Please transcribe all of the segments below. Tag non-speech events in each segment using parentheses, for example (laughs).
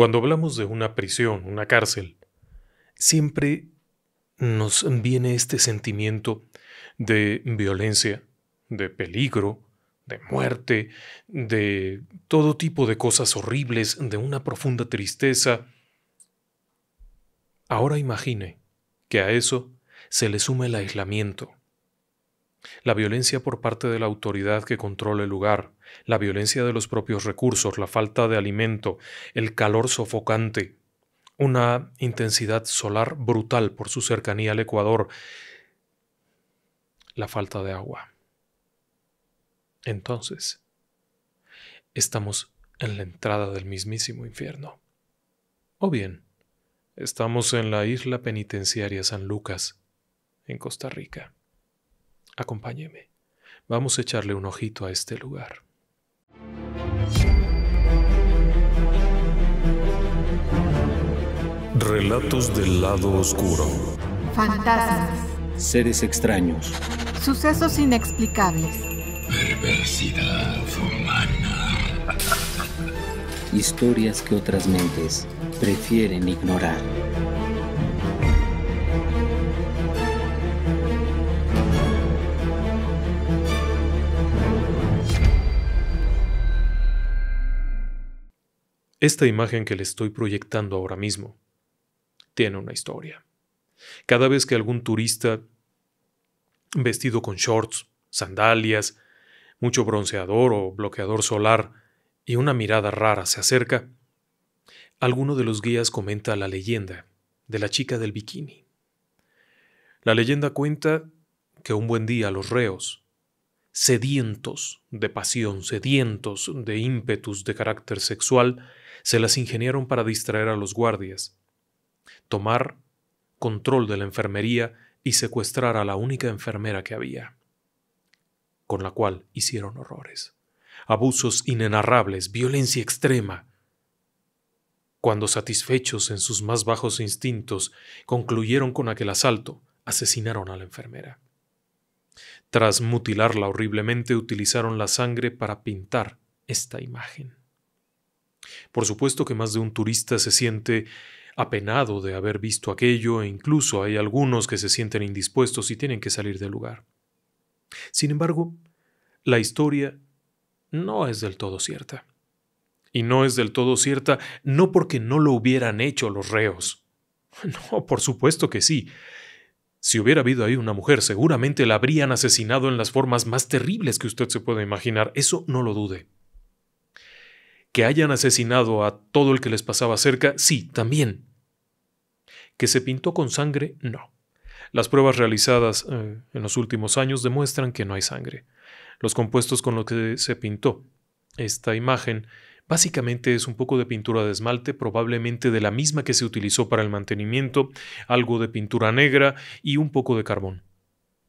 Cuando hablamos de una prisión, una cárcel, siempre nos viene este sentimiento de violencia, de peligro, de muerte, de todo tipo de cosas horribles, de una profunda tristeza. Ahora imagine que a eso se le suma el aislamiento, la violencia por parte de la autoridad que controla el lugar, la violencia de los propios recursos, la falta de alimento, el calor sofocante, una intensidad solar brutal por su cercanía al Ecuador, la falta de agua. Entonces, estamos en la entrada del mismísimo infierno. O bien, estamos en la isla penitenciaria San Lucas, en Costa Rica. Acompáñeme. Vamos a echarle un ojito a este lugar. Relatos del lado oscuro. Fantasmas. Seres extraños. Sucesos inexplicables. Perversidad humana. Historias que otras mentes prefieren ignorar. Esta imagen que le estoy proyectando ahora mismo tiene una historia. Cada vez que algún turista vestido con shorts, sandalias, mucho bronceador o bloqueador solar y una mirada rara se acerca, alguno de los guías comenta la leyenda de la chica del bikini. La leyenda cuenta que un buen día los reos, sedientos de pasión, sedientos de ímpetus de carácter sexual, se las ingeniaron para distraer a los guardias tomar control de la enfermería y secuestrar a la única enfermera que había, con la cual hicieron horrores, abusos inenarrables, violencia extrema. Cuando satisfechos en sus más bajos instintos concluyeron con aquel asalto, asesinaron a la enfermera. Tras mutilarla horriblemente utilizaron la sangre para pintar esta imagen. Por supuesto que más de un turista se siente apenado de haber visto aquello e incluso hay algunos que se sienten indispuestos y tienen que salir del lugar. Sin embargo, la historia no es del todo cierta. Y no es del todo cierta no porque no lo hubieran hecho los reos. (laughs) No, por supuesto que sí. Si hubiera habido ahí una mujer, seguramente la habrían asesinado en las formas más terribles que usted se puede imaginar, eso no lo dude. Que hayan asesinado a todo el que les pasaba cerca, sí, también que se pintó con sangre, no. Las pruebas realizadas eh, en los últimos años demuestran que no hay sangre. Los compuestos con los que se pintó esta imagen básicamente es un poco de pintura de esmalte, probablemente de la misma que se utilizó para el mantenimiento, algo de pintura negra y un poco de carbón.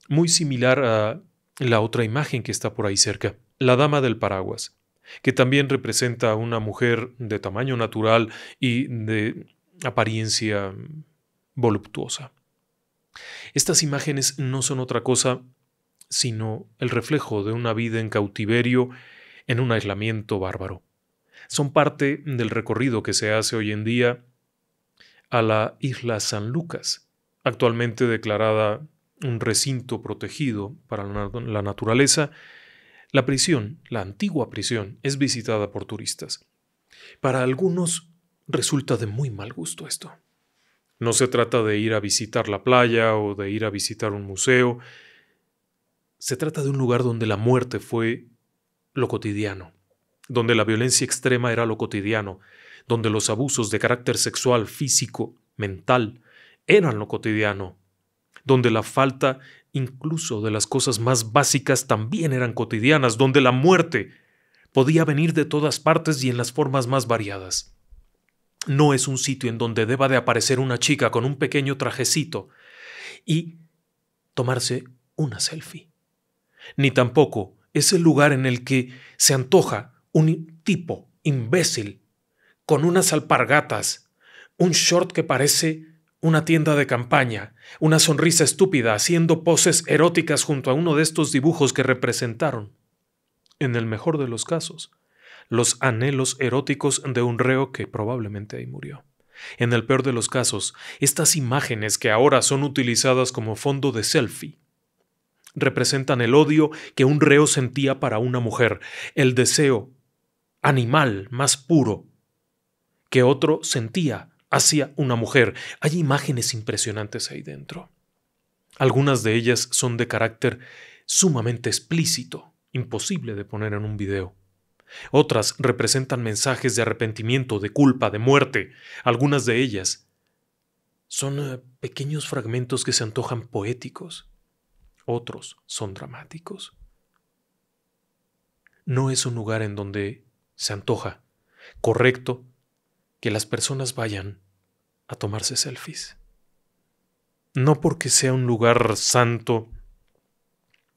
Muy similar a la otra imagen que está por ahí cerca, la dama del paraguas, que también representa a una mujer de tamaño natural y de apariencia voluptuosa. Estas imágenes no son otra cosa sino el reflejo de una vida en cautiverio, en un aislamiento bárbaro. Son parte del recorrido que se hace hoy en día a la isla San Lucas, actualmente declarada un recinto protegido para la naturaleza, la prisión, la antigua prisión, es visitada por turistas. Para algunos resulta de muy mal gusto esto. No se trata de ir a visitar la playa o de ir a visitar un museo. Se trata de un lugar donde la muerte fue lo cotidiano, donde la violencia extrema era lo cotidiano, donde los abusos de carácter sexual, físico, mental, eran lo cotidiano, donde la falta incluso de las cosas más básicas también eran cotidianas, donde la muerte podía venir de todas partes y en las formas más variadas no es un sitio en donde deba de aparecer una chica con un pequeño trajecito y tomarse una selfie. Ni tampoco es el lugar en el que se antoja un tipo imbécil con unas alpargatas, un short que parece una tienda de campaña, una sonrisa estúpida haciendo poses eróticas junto a uno de estos dibujos que representaron, en el mejor de los casos, los anhelos eróticos de un reo que probablemente ahí murió. En el peor de los casos, estas imágenes que ahora son utilizadas como fondo de selfie representan el odio que un reo sentía para una mujer, el deseo animal más puro que otro sentía hacia una mujer. Hay imágenes impresionantes ahí dentro. Algunas de ellas son de carácter sumamente explícito, imposible de poner en un video. Otras representan mensajes de arrepentimiento, de culpa, de muerte. Algunas de ellas son eh, pequeños fragmentos que se antojan poéticos. Otros son dramáticos. No es un lugar en donde se antoja correcto que las personas vayan a tomarse selfies. No porque sea un lugar santo,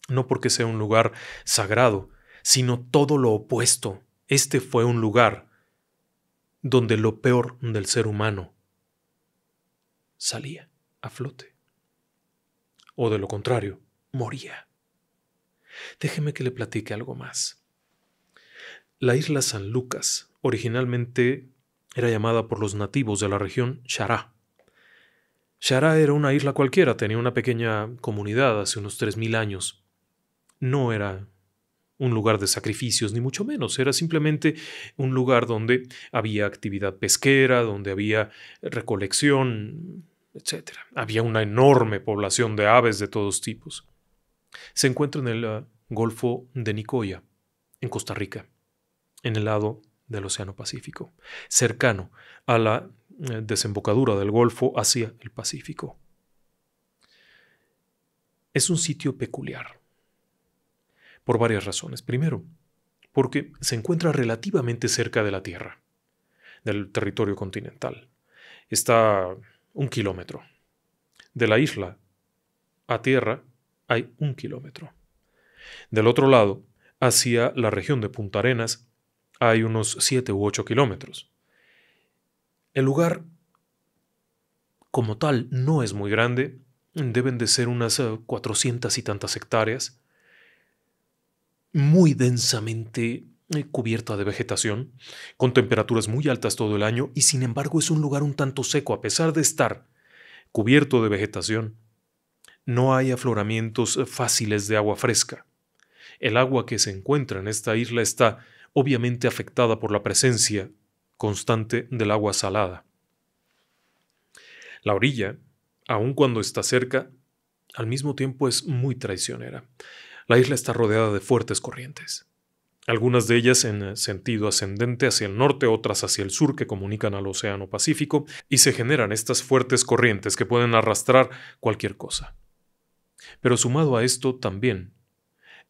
no porque sea un lugar sagrado, sino todo lo opuesto. Este fue un lugar donde lo peor del ser humano salía a flote. O de lo contrario, moría. Déjeme que le platique algo más. La isla San Lucas originalmente era llamada por los nativos de la región Shará. Shará era una isla cualquiera, tenía una pequeña comunidad hace unos 3.000 años. No era un lugar de sacrificios, ni mucho menos. Era simplemente un lugar donde había actividad pesquera, donde había recolección, etc. Había una enorme población de aves de todos tipos. Se encuentra en el ah, Golfo de Nicoya, en Costa Rica, en el lado del Océano Pacífico, cercano a la eh, desembocadura del Golfo hacia el Pacífico. Es un sitio peculiar por varias razones. Primero, porque se encuentra relativamente cerca de la Tierra, del territorio continental. Está un kilómetro. De la isla a tierra hay un kilómetro. Del otro lado, hacia la región de Punta Arenas, hay unos 7 u 8 kilómetros. El lugar como tal no es muy grande, deben de ser unas 400 eh, y tantas hectáreas, muy densamente eh, cubierta de vegetación, con temperaturas muy altas todo el año y sin embargo es un lugar un tanto seco a pesar de estar cubierto de vegetación. No hay afloramientos fáciles de agua fresca. El agua que se encuentra en esta isla está obviamente afectada por la presencia constante del agua salada. La orilla, aun cuando está cerca, al mismo tiempo es muy traicionera la isla está rodeada de fuertes corrientes, algunas de ellas en eh, sentido ascendente hacia el norte, otras hacia el sur que comunican al Océano Pacífico, y se generan estas fuertes corrientes que pueden arrastrar cualquier cosa. Pero sumado a esto también,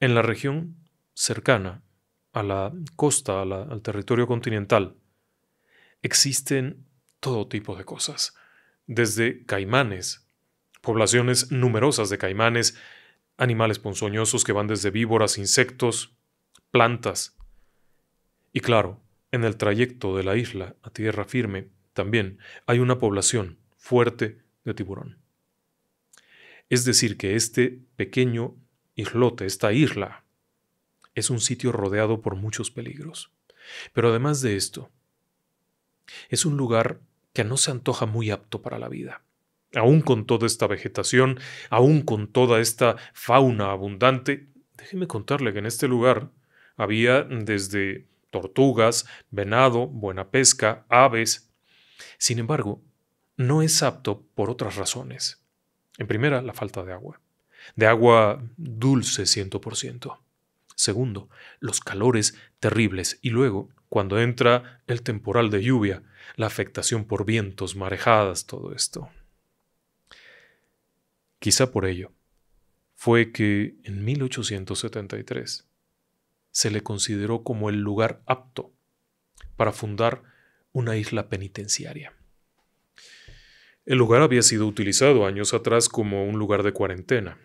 en la región cercana a la costa, al territorio continental, existen todo tipo de cosas, desde caimanes, poblaciones numerosas de caimanes animales ponzoñosos que van desde víboras, insectos, plantas. Y claro, en el trayecto de la isla a tierra firme también hay una población fuerte de tiburón. Es decir, que este pequeño islote, esta isla, es un sitio rodeado por muchos peligros. Pero además de esto, es un lugar que no se antoja muy apto para la vida. Aún con toda esta vegetación, aún con toda esta fauna abundante, déjeme contarle que en este lugar había desde tortugas, venado, buena pesca, aves. Sin embargo, no es apto por otras razones. En primera, la falta de agua. De agua dulce 100%. Segundo, los calores terribles y luego, cuando entra el temporal de lluvia, la afectación por vientos, marejadas, todo esto. Quizá por ello fue que en 1873 se le consideró como el lugar apto para fundar una isla penitenciaria. El lugar había sido utilizado años atrás como un lugar de cuarentena.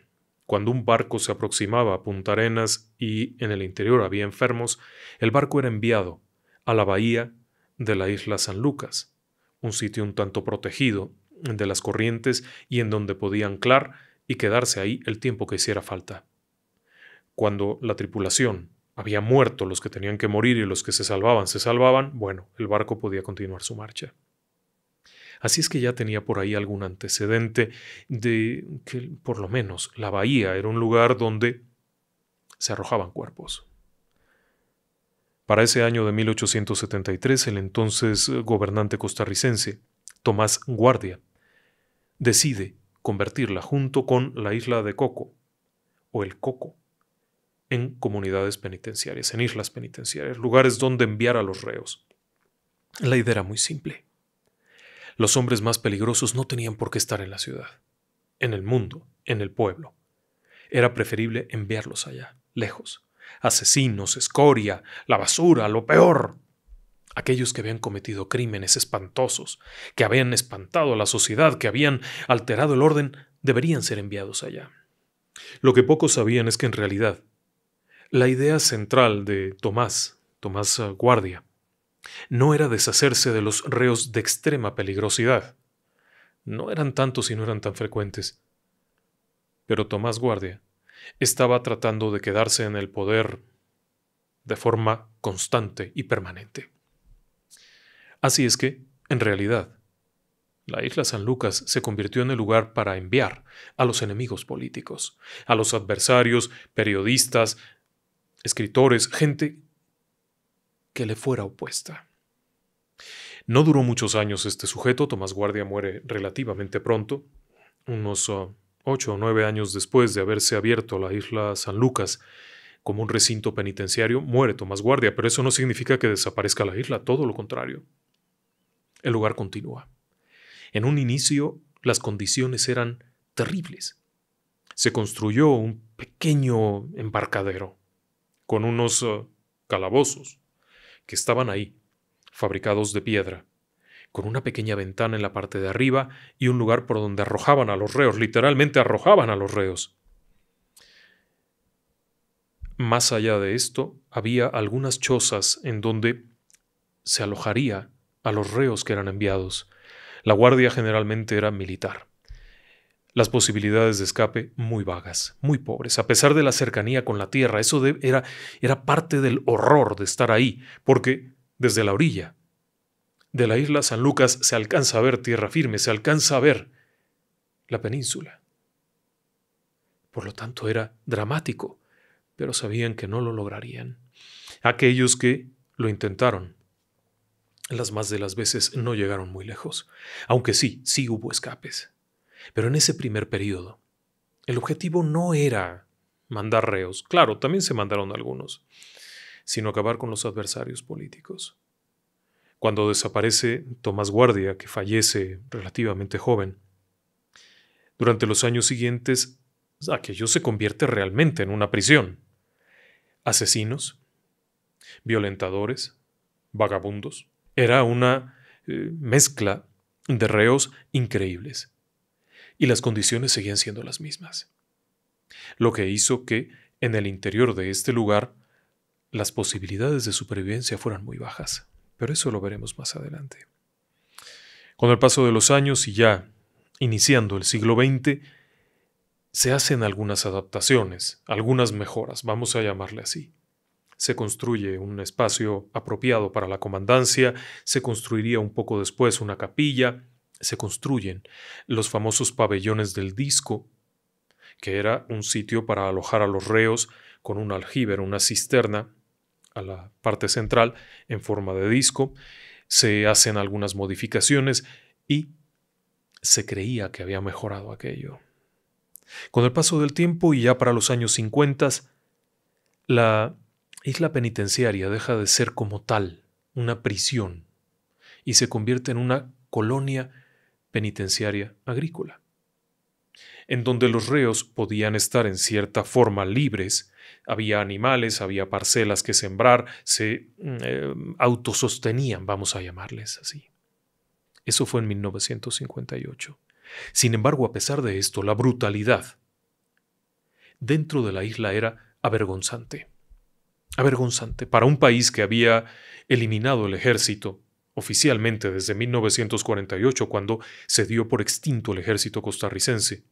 Cuando un barco se aproximaba a Punta Arenas y en el interior había enfermos, el barco era enviado a la bahía de la isla San Lucas, un sitio un tanto protegido de las corrientes y en donde podía anclar y quedarse ahí el tiempo que hiciera falta. Cuando la tripulación había muerto, los que tenían que morir y los que se salvaban se salvaban, bueno, el barco podía continuar su marcha. Así es que ya tenía por ahí algún antecedente de que por lo menos la bahía era un lugar donde se arrojaban cuerpos. Para ese año de 1873, el entonces gobernante costarricense, Tomás Guardia, decide convertirla junto con la isla de Coco o el Coco en comunidades penitenciarias, en islas penitenciarias, lugares donde enviar a los reos. La idea era muy simple. Los hombres más peligrosos no tenían por qué estar en la ciudad, en el mundo, en el pueblo. Era preferible enviarlos allá, lejos. Asesinos, escoria, la basura, lo peor aquellos que habían cometido crímenes espantosos, que habían espantado a la sociedad, que habían alterado el orden, deberían ser enviados allá. Lo que pocos sabían es que en realidad la idea central de Tomás, Tomás eh, Guardia, no era deshacerse de los reos de extrema peligrosidad. No eran tantos y no eran tan frecuentes. Pero Tomás Guardia estaba tratando de quedarse en el poder de forma constante y permanente. Así es que, en realidad, la isla San Lucas se convirtió en el lugar para enviar a los enemigos políticos, a los adversarios, periodistas, escritores, gente que le fuera opuesta. No duró muchos años este sujeto, Tomás Guardia muere relativamente pronto, unos ah, ocho o nueve años después de haberse abierto la isla San Lucas como un recinto penitenciario, muere Tomás Guardia, pero eso no significa que desaparezca la isla, todo lo contrario. El lugar continúa. En un inicio las condiciones eran terribles. Se construyó un pequeño embarcadero con unos eh, calabozos que estaban ahí, fabricados de piedra, con una pequeña ventana en la parte de arriba y un lugar por donde arrojaban a los reos, literalmente arrojaban a los reos. Más allá de esto, había algunas chozas en donde se alojaría a los reos que eran enviados. La guardia generalmente era militar. Las posibilidades de escape muy vagas, muy pobres, a pesar de la cercanía con la tierra. Eso era, era parte del horror de estar ahí, porque desde la orilla de la isla San Lucas se alcanza a ver tierra firme, se alcanza a ver la península. Por lo tanto era dramático, pero sabían que no lo lograrían. Aquellos que lo intentaron las más de las veces no llegaron muy lejos, aunque sí, sí hubo escapes. Pero en ese primer periodo, el objetivo no era mandar reos, claro, también se mandaron algunos, sino acabar con los adversarios políticos. Cuando desaparece Tomás Guardia, que fallece relativamente joven, durante los años siguientes aquello se convierte realmente en una prisión. Asesinos, violentadores, vagabundos, era una eh, mezcla de reos increíbles. Y las condiciones seguían siendo las mismas. Lo que hizo que, en el interior de este lugar, las posibilidades de supervivencia fueran muy bajas. Pero eso lo veremos más adelante. Con el paso de los años y ya iniciando el siglo XX, se hacen algunas adaptaciones, algunas mejoras, vamos a llamarle así se construye un espacio apropiado para la comandancia, se construiría un poco después una capilla, se construyen los famosos pabellones del disco, que era un sitio para alojar a los reos con un o una cisterna, a la parte central en forma de disco, se hacen algunas modificaciones y se creía que había mejorado aquello. Con el paso del tiempo y ya para los años 50, la isla penitenciaria deja de ser como tal una prisión y se convierte en una colonia penitenciaria agrícola, en donde los reos podían estar en cierta forma libres, había animales, había parcelas que sembrar, se mm, eh, autosostenían, vamos a llamarles así. Eso fue en 1958. Sin embargo, a pesar de esto, la brutalidad dentro de la isla era avergonzante avergonzante para un país que había eliminado el ejército oficialmente desde 1948 cuando se dio por extinto el ejército costarricense.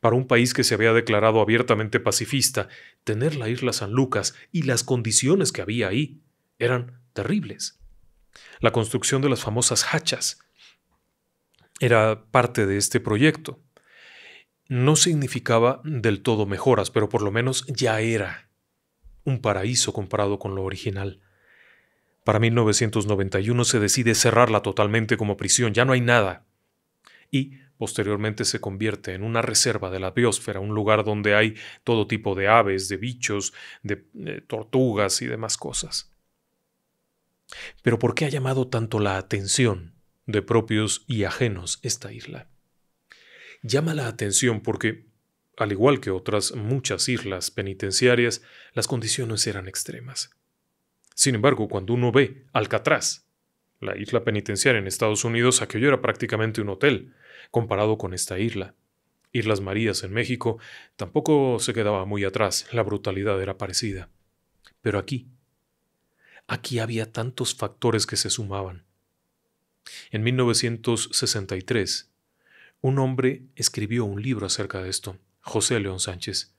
Para un país que se había declarado abiertamente pacifista, tener la isla San Lucas y las condiciones que había ahí eran terribles. La construcción de las famosas hachas era parte de este proyecto. No significaba del todo mejoras, pero por lo menos ya era un paraíso comparado con lo original. Para 1991 se decide cerrarla totalmente como prisión, ya no hay nada. Y posteriormente se convierte en una reserva de la biosfera, un lugar donde hay todo tipo de aves, de bichos, de, eh, tortugas y demás cosas. Pero ¿por qué ha llamado tanto la atención de propios y ajenos esta isla? Llama la atención porque al igual que otras muchas islas penitenciarias, las condiciones eran extremas. Sin embargo, cuando uno ve Alcatraz, la isla penitenciaria en Estados Unidos, aquello era prácticamente un hotel, comparado con esta isla. Islas Marías en México tampoco se quedaba muy atrás, la brutalidad era parecida. Pero aquí, aquí había tantos factores que se sumaban. En 1963, un hombre escribió un libro acerca de esto, José León Sánchez.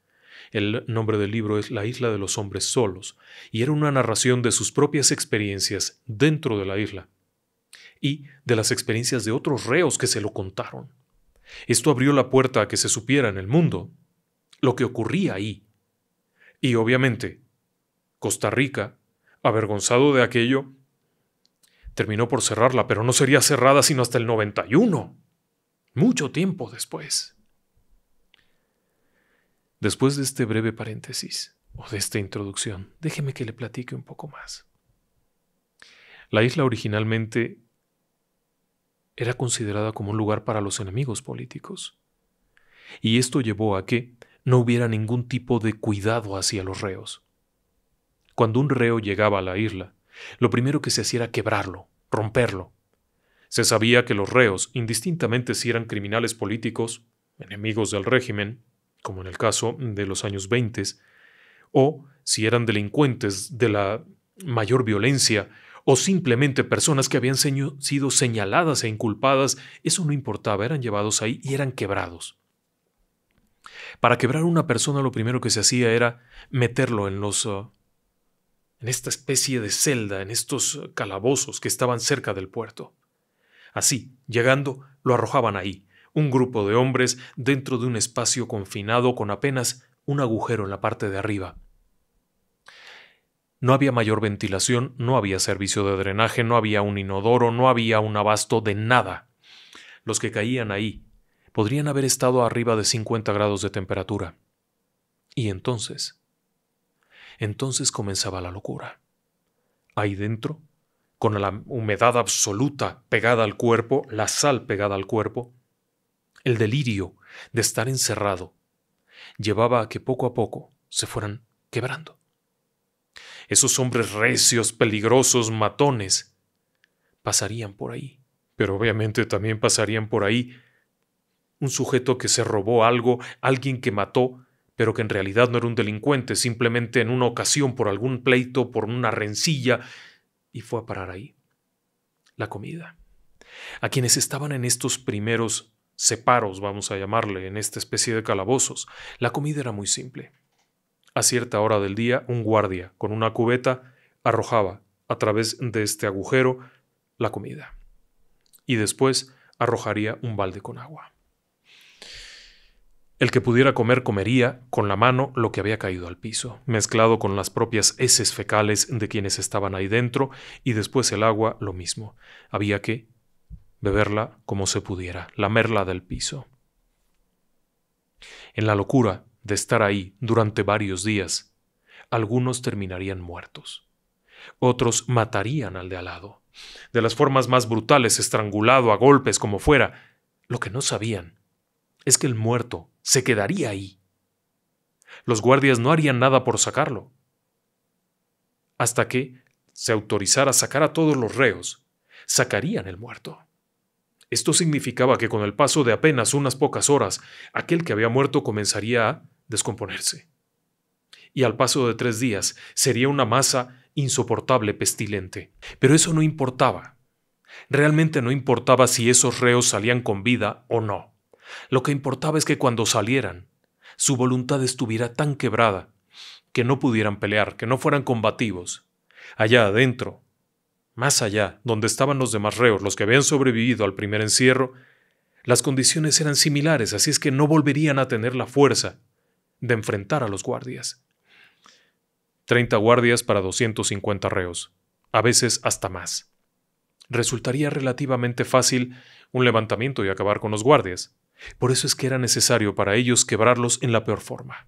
El nombre del libro es La isla de los hombres solos, y era una narración de sus propias experiencias dentro de la isla y de las experiencias de otros reos que se lo contaron. Esto abrió la puerta a que se supiera en el mundo lo que ocurría ahí. Y obviamente, Costa Rica, avergonzado de aquello, terminó por cerrarla, pero no sería cerrada sino hasta el 91, mucho tiempo después. Después de este breve paréntesis o de esta introducción, déjeme que le platique un poco más. La isla originalmente era considerada como un lugar para los enemigos políticos, y esto llevó a que no hubiera ningún tipo de cuidado hacia los reos. Cuando un reo llegaba a la isla, lo primero que se hacía era quebrarlo, romperlo. Se sabía que los reos, indistintamente si eran criminales políticos, enemigos del régimen, como en el caso de los años 20, o si eran delincuentes de la mayor violencia, o simplemente personas que habían sido señaladas e inculpadas, eso no importaba, eran llevados ahí y eran quebrados. Para quebrar una persona lo primero que se hacía era meterlo en los uh, en esta especie de celda, en estos calabozos que estaban cerca del puerto. Así, llegando, lo arrojaban ahí, un grupo de hombres dentro de un espacio confinado con apenas un agujero en la parte de arriba. No había mayor ventilación, no había servicio de drenaje, no había un inodoro, no había un abasto de nada. Los que caían ahí podrían haber estado arriba de 50 grados de temperatura. Y entonces, entonces comenzaba la locura. Ahí dentro, con la humedad absoluta pegada al cuerpo, la sal pegada al cuerpo, el delirio de estar encerrado llevaba a que poco a poco se fueran quebrando. Esos hombres recios, peligrosos, matones, pasarían por ahí. Pero obviamente también pasarían por ahí un sujeto que se robó algo, alguien que mató, pero que en realidad no era un delincuente, simplemente en una ocasión por algún pleito, por una rencilla, y fue a parar ahí. La comida. A quienes estaban en estos primeros separos, vamos a llamarle, en esta especie de calabozos, la comida era muy simple. A cierta hora del día, un guardia, con una cubeta, arrojaba, a través de este agujero, la comida. Y después arrojaría un balde con agua. El que pudiera comer comería con la mano lo que había caído al piso, mezclado con las propias heces fecales de quienes estaban ahí dentro, y después el agua lo mismo. Había que beberla como se pudiera, lamerla del piso. En la locura de estar ahí durante varios días, algunos terminarían muertos, otros matarían al de al lado, de las formas más brutales, estrangulado a golpes como fuera. Lo que no sabían es que el muerto se quedaría ahí. Los guardias no harían nada por sacarlo. Hasta que se autorizara a sacar a todos los reos, sacarían el muerto. Esto significaba que con el paso de apenas unas pocas horas, aquel que había muerto comenzaría a descomponerse. Y al paso de tres días sería una masa insoportable, pestilente. Pero eso no importaba. Realmente no importaba si esos reos salían con vida o no. Lo que importaba es que cuando salieran, su voluntad estuviera tan quebrada que no pudieran pelear, que no fueran combativos. Allá adentro, más allá, donde estaban los demás reos, los que habían sobrevivido al primer encierro, las condiciones eran similares, así es que no volverían a tener la fuerza de enfrentar a los guardias. Treinta guardias para 250 reos, a veces hasta más. Resultaría relativamente fácil un levantamiento y acabar con los guardias. Por eso es que era necesario para ellos quebrarlos en la peor forma.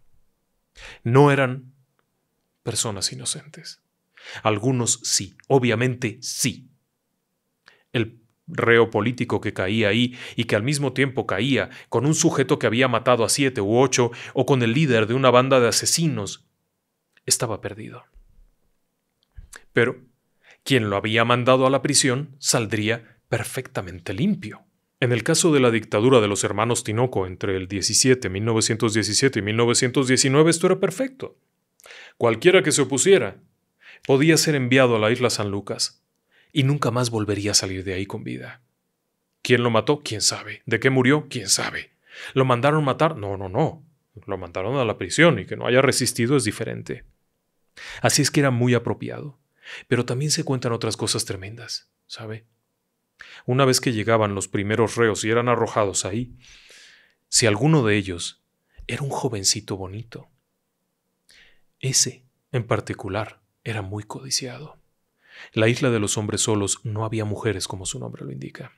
No eran personas inocentes. Algunos sí, obviamente sí. El reo político que caía ahí y que al mismo tiempo caía con un sujeto que había matado a siete u ocho o con el líder de una banda de asesinos, estaba perdido. Pero quien lo había mandado a la prisión saldría perfectamente limpio. En el caso de la dictadura de los hermanos Tinoco entre el 17, 1917 y 1919 esto era perfecto. Cualquiera que se opusiera podía ser enviado a la isla San Lucas y nunca más volvería a salir de ahí con vida. ¿Quién lo mató? ¿Quién sabe? ¿De qué murió? ¿Quién sabe? ¿Lo mandaron matar? No, no, no. Lo mandaron a la prisión y que no haya resistido es diferente. Así es que era muy apropiado. Pero también se cuentan otras cosas tremendas, ¿sabe? Una vez que llegaban los primeros reos y eran arrojados ahí, si alguno de ellos era un jovencito bonito, ese en particular era muy codiciado. La isla de los hombres solos no había mujeres como su nombre lo indica.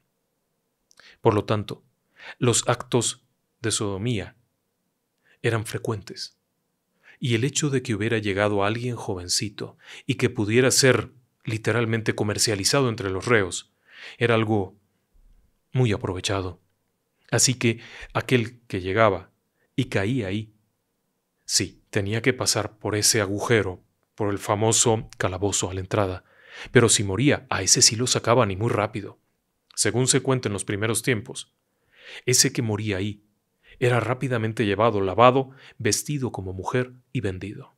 Por lo tanto, los actos de sodomía eran frecuentes, y el hecho de que hubiera llegado alguien jovencito y que pudiera ser literalmente comercializado entre los reos era algo muy aprovechado. Así que aquel que llegaba y caía ahí, sí, tenía que pasar por ese agujero por el famoso calabozo a la entrada, pero si moría, a ese sí lo sacaban y muy rápido. Según se cuenta en los primeros tiempos, ese que moría ahí era rápidamente llevado, lavado, vestido como mujer y vendido.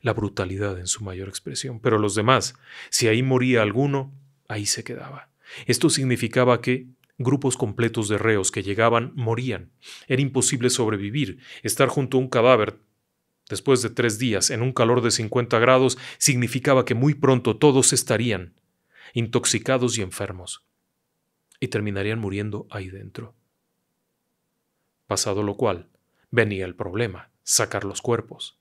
La brutalidad en su mayor expresión, pero los demás, si ahí moría alguno, ahí se quedaba. Esto significaba que grupos completos de reos que llegaban morían. Era imposible sobrevivir, estar junto a un cadáver Después de tres días, en un calor de 50 grados, significaba que muy pronto todos estarían intoxicados y enfermos, y terminarían muriendo ahí dentro. Pasado lo cual, venía el problema, sacar los cuerpos.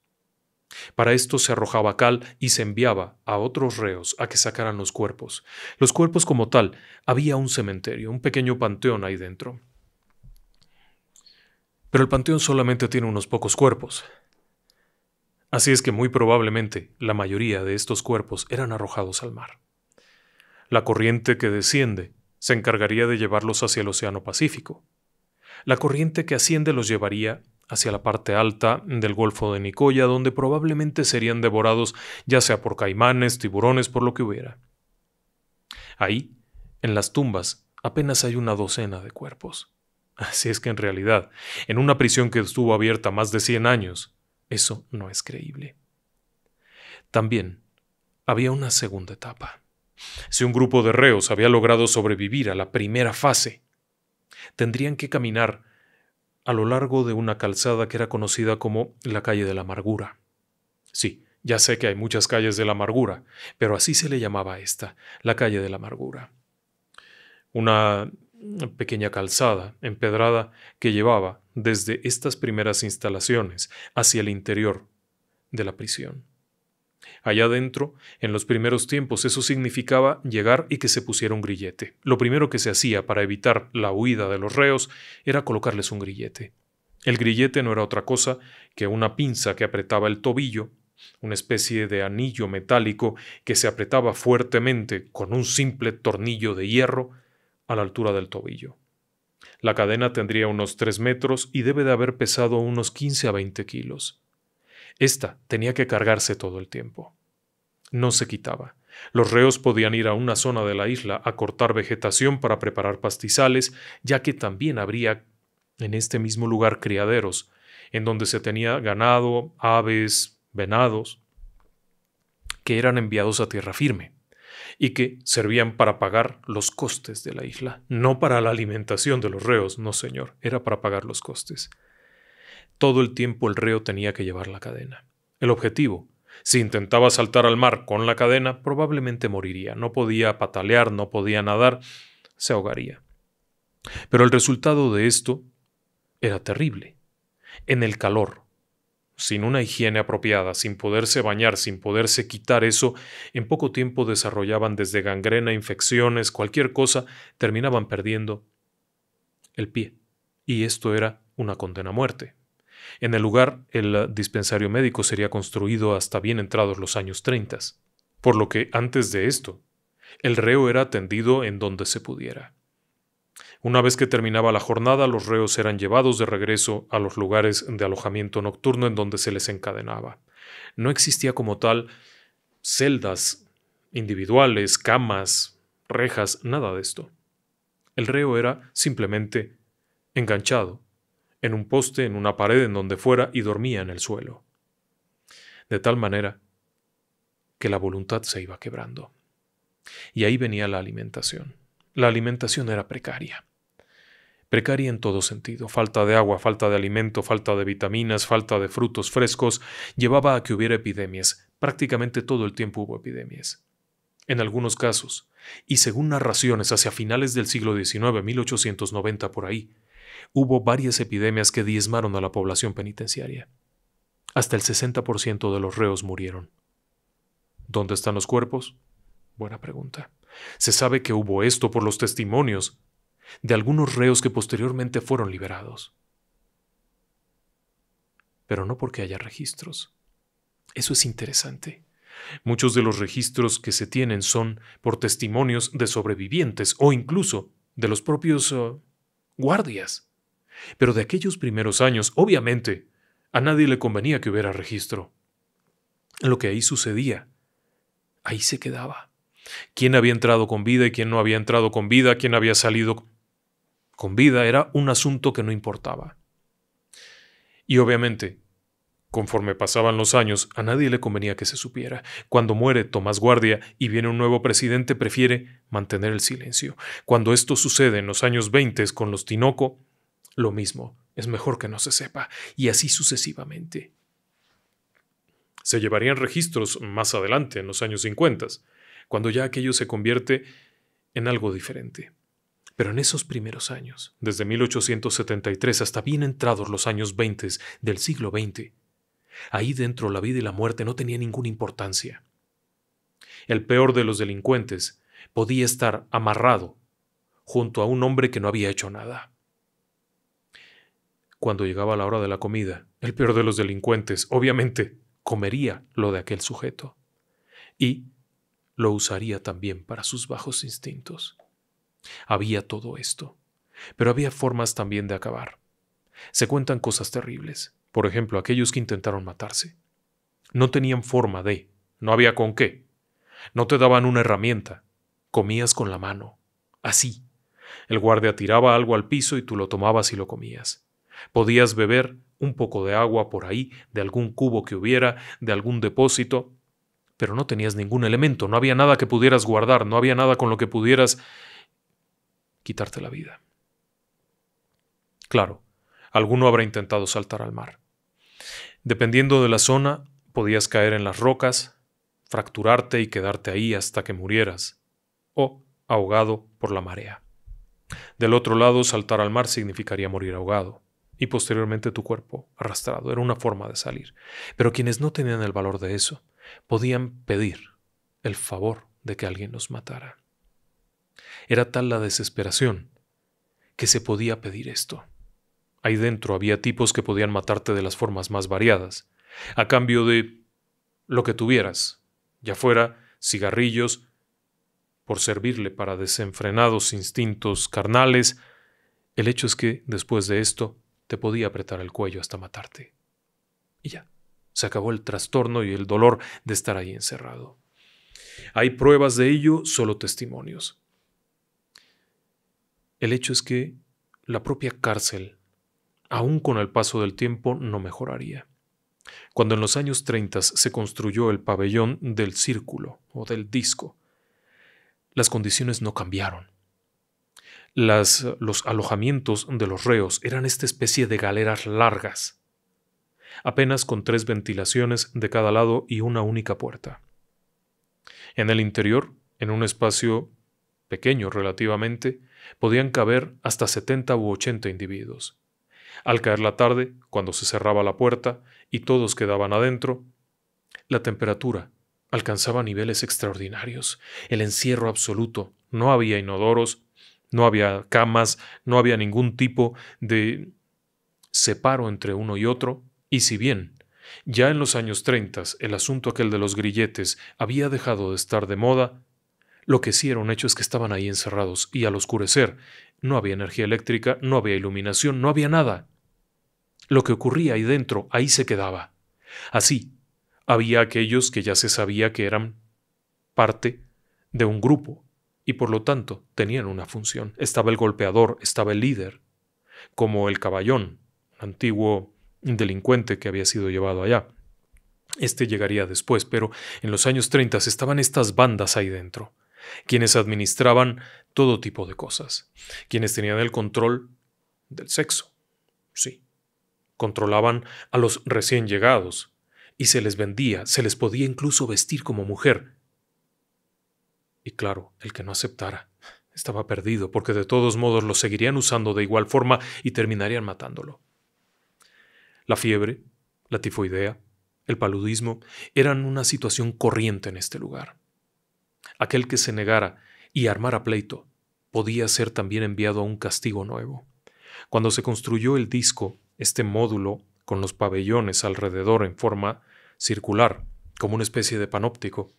Para esto se arrojaba cal y se enviaba a otros reos a que sacaran los cuerpos. Los cuerpos como tal, había un cementerio, un pequeño panteón ahí dentro. Pero el panteón solamente tiene unos pocos cuerpos, Así es que muy probablemente la mayoría de estos cuerpos eran arrojados al mar. La corriente que desciende se encargaría de llevarlos hacia el Océano Pacífico. La corriente que asciende los llevaría hacia la parte alta del Golfo de Nicoya, donde probablemente serían devorados ya sea por caimanes, tiburones, por lo que hubiera. Ahí, en las tumbas, apenas hay una docena de cuerpos. Así es que en realidad, en una prisión que estuvo abierta más de 100 años, eso no es creíble. También había una segunda etapa. Si un grupo de reos había logrado sobrevivir a la primera fase, tendrían que caminar a lo largo de una calzada que era conocida como la calle de la amargura. Sí, ya sé que hay muchas calles de la amargura, pero así se le llamaba esta, la calle de la amargura. Una pequeña calzada empedrada que llevaba desde estas primeras instalaciones hacia el interior de la prisión. Allá adentro, en los primeros tiempos, eso significaba llegar y que se pusiera un grillete. Lo primero que se hacía para evitar la huida de los reos era colocarles un grillete. El grillete no era otra cosa que una pinza que apretaba el tobillo, una especie de anillo metálico que se apretaba fuertemente con un simple tornillo de hierro a la altura del tobillo. La cadena tendría unos 3 metros y debe de haber pesado unos 15 a 20 kilos. Esta tenía que cargarse todo el tiempo. No se quitaba. Los reos podían ir a una zona de la isla a cortar vegetación para preparar pastizales, ya que también habría en este mismo lugar criaderos, en donde se tenía ganado, aves, venados, que eran enviados a tierra firme y que servían para pagar los costes de la isla, no para la alimentación de los reos, no señor, era para pagar los costes. Todo el tiempo el reo tenía que llevar la cadena. El objetivo, si intentaba saltar al mar con la cadena, probablemente moriría, no podía patalear, no podía nadar, se ahogaría. Pero el resultado de esto era terrible. En el calor, sin una higiene apropiada, sin poderse bañar, sin poderse quitar eso, en poco tiempo desarrollaban desde gangrena, infecciones, cualquier cosa, terminaban perdiendo el pie. Y esto era una condena a muerte. En el lugar, el dispensario médico sería construido hasta bien entrados los años 30, por lo que antes de esto, el reo era atendido en donde se pudiera. Una vez que terminaba la jornada, los reos eran llevados de regreso a los lugares de alojamiento nocturno en donde se les encadenaba. No existía como tal celdas individuales, camas, rejas, nada de esto. El reo era simplemente enganchado en un poste, en una pared, en donde fuera, y dormía en el suelo. De tal manera que la voluntad se iba quebrando. Y ahí venía la alimentación. La alimentación era precaria. Precaria en todo sentido, falta de agua, falta de alimento, falta de vitaminas, falta de frutos frescos, llevaba a que hubiera epidemias. Prácticamente todo el tiempo hubo epidemias. En algunos casos, y según narraciones hacia finales del siglo XIX, 1890 por ahí, hubo varias epidemias que diezmaron a la población penitenciaria. Hasta el 60% de los reos murieron. ¿Dónde están los cuerpos? Buena pregunta. Se sabe que hubo esto por los testimonios, de algunos reos que posteriormente fueron liberados. Pero no porque haya registros. Eso es interesante. Muchos de los registros que se tienen son por testimonios de sobrevivientes o incluso de los propios oh, guardias. Pero de aquellos primeros años, obviamente, a nadie le convenía que hubiera registro. Lo que ahí sucedía, ahí se quedaba. ¿Quién había entrado con vida y quién no había entrado con vida? ¿Quién había salido? con vida era un asunto que no importaba. Y obviamente, Conforme pasaban los años, a nadie le convenía que se supiera. Cuando muere Tomás Guardia y viene un nuevo presidente, prefiere mantener el silencio. Cuando esto sucede en los años 20 con los Tinoco, lo mismo, es mejor que no se sepa, y así sucesivamente. Se llevarían registros más adelante, en los años 50, cuando ya aquello se convierte en algo diferente. Pero en esos primeros años, desde 1873 hasta bien entrados los años 20 del siglo XX, ahí dentro la vida y la muerte no tenía ninguna importancia. El peor de los delincuentes podía estar amarrado junto a un hombre que no había hecho nada. Cuando llegaba la hora de la comida, el peor de los delincuentes, obviamente, comería lo de aquel sujeto y lo usaría también para sus bajos instintos. Había todo esto, pero había formas también de acabar. Se cuentan cosas terribles, por ejemplo, aquellos que intentaron matarse. No tenían forma de, no había con qué. No te daban una herramienta, comías con la mano, así. El guardia tiraba algo al piso y tú lo tomabas y lo comías. Podías beber un poco de agua por ahí, de algún cubo que hubiera, de algún depósito, pero no tenías ningún elemento, no había nada que pudieras guardar, no había nada con lo que pudieras quitarte la vida. Claro, alguno habrá intentado saltar al mar. Dependiendo de la zona, podías caer en las rocas, fracturarte y quedarte ahí hasta que murieras, o ahogado por la marea. Del otro lado, saltar al mar significaría morir ahogado, y posteriormente tu cuerpo arrastrado. Era una forma de salir. Pero quienes no tenían el valor de eso, podían pedir el favor de que alguien los matara. Era tal la desesperación que se podía pedir esto. Ahí dentro había tipos que podían matarte de las formas más variadas, a cambio de lo que tuvieras, ya fuera cigarrillos, por servirle para desenfrenados instintos carnales, el hecho es que, después de esto, te podía apretar el cuello hasta matarte. Y ya, se acabó el trastorno y el dolor de estar ahí encerrado. Hay pruebas de ello, solo testimonios. El hecho es que la propia cárcel, aún con el paso del tiempo, no mejoraría. Cuando en los años 30 se construyó el pabellón del círculo o del disco, las condiciones no cambiaron. los alojamientos de los reos eran esta especie de galeras largas, apenas con tres ventilaciones de cada lado y una única puerta. En el interior, en un espacio pequeño relativamente, Podían caber hasta 70 u ochenta individuos. Al caer la tarde, cuando se cerraba la puerta y todos quedaban adentro, la temperatura alcanzaba niveles extraordinarios, el encierro absoluto, no había inodoros, no había camas, no había ningún tipo de separo entre uno y otro, y si bien ya en los años 30 el asunto aquel de los grilletes había dejado de estar de moda, lo que sí hecho es que estaban ahí encerrados y al oscurecer no había energía eléctrica, no había iluminación, no había nada. Lo que ocurría ahí dentro, ahí se quedaba. Así, había aquellos que ya se sabía que eran parte de un grupo y por lo tanto tenían una función. Estaba el golpeador, estaba el líder, como el caballón, antiguo delincuente que había sido llevado allá. Este llegaría después, pero en los años 30 estaban estas bandas ahí dentro quienes administraban todo tipo de cosas, quienes tenían el control del sexo, sí, controlaban a los recién llegados, y se les vendía, se les podía incluso vestir como mujer. Y claro, el que no aceptara estaba perdido, porque de todos modos lo seguirían usando de igual forma y terminarían matándolo. La fiebre, la tifoidea, el paludismo eran una situación corriente en este lugar. Aquel que se negara y armara pleito podía ser también enviado a un castigo nuevo. Cuando se construyó el disco, este módulo, con los pabellones alrededor en forma circular, como una especie de panóptico,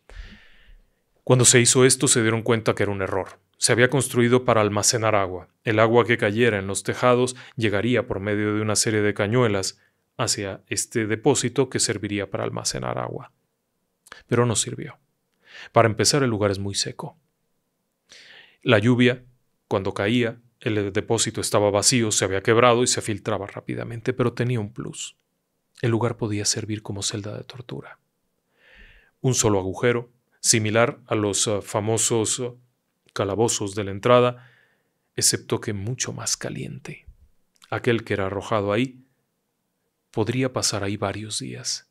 cuando se hizo esto se dieron cuenta que era un error. Se había construido para almacenar agua. El agua que cayera en los tejados llegaría por medio de una serie de cañuelas hacia este depósito que serviría para almacenar agua. Pero no sirvió. Para empezar, el lugar es muy seco. La lluvia, cuando caía, el depósito estaba vacío, se había quebrado y se filtraba rápidamente, pero tenía un plus. El lugar podía servir como celda de tortura. Un solo agujero, similar a los eh, famosos eh, calabozos de la entrada, excepto que mucho más caliente. Aquel que era arrojado ahí podría pasar ahí varios días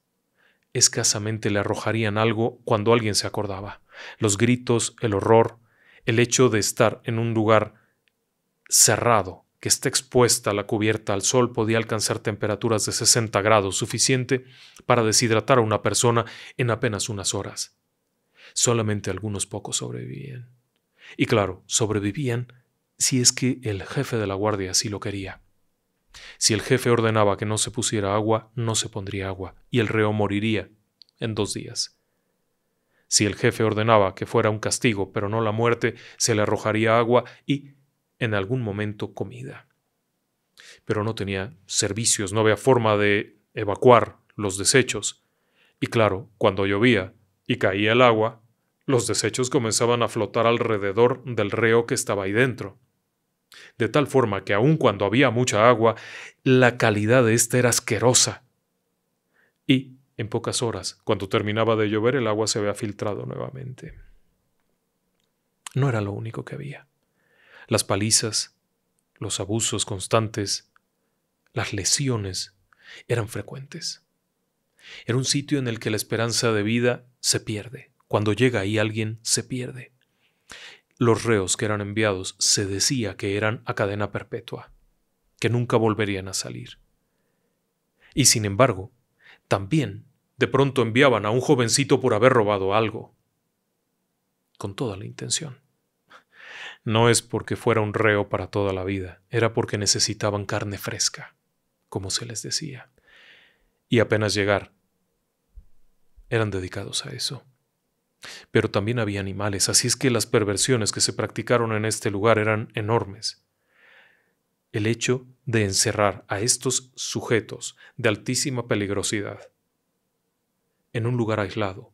escasamente le arrojarían algo cuando alguien se acordaba. Los gritos, el horror, el hecho de estar en un lugar cerrado, que está expuesta a la cubierta al sol, podía alcanzar temperaturas de 60 grados, suficiente para deshidratar a una persona en apenas unas horas. Solamente algunos pocos sobrevivían. Y claro, sobrevivían si es que el jefe de la guardia así lo quería. Si el jefe ordenaba que no se pusiera agua, no se pondría agua, y el reo moriría en dos días. Si el jefe ordenaba que fuera un castigo, pero no la muerte, se le arrojaría agua y, en algún momento, comida. Pero no tenía servicios, no había forma de evacuar los desechos. Y claro, cuando llovía y caía el agua, los desechos comenzaban a flotar alrededor del reo que estaba ahí dentro de tal forma que aun cuando había mucha agua, la calidad de ésta era asquerosa. Y, en pocas horas, cuando terminaba de llover, el agua se había filtrado nuevamente. No era lo único que había. Las palizas, los abusos constantes, las lesiones eran frecuentes. Era un sitio en el que la esperanza de vida se pierde. Cuando llega ahí alguien, se pierde. Los reos que eran enviados se decía que eran a cadena perpetua, que nunca volverían a salir. Y sin embargo, también de pronto enviaban a un jovencito por haber robado algo, con toda la intención. No es porque fuera un reo para toda la vida, era porque necesitaban carne fresca, como se les decía. Y apenas llegar, eran dedicados a eso. Pero también había animales, así es que las perversiones que se practicaron en este lugar eran enormes. El hecho de encerrar a estos sujetos de altísima peligrosidad en un lugar aislado,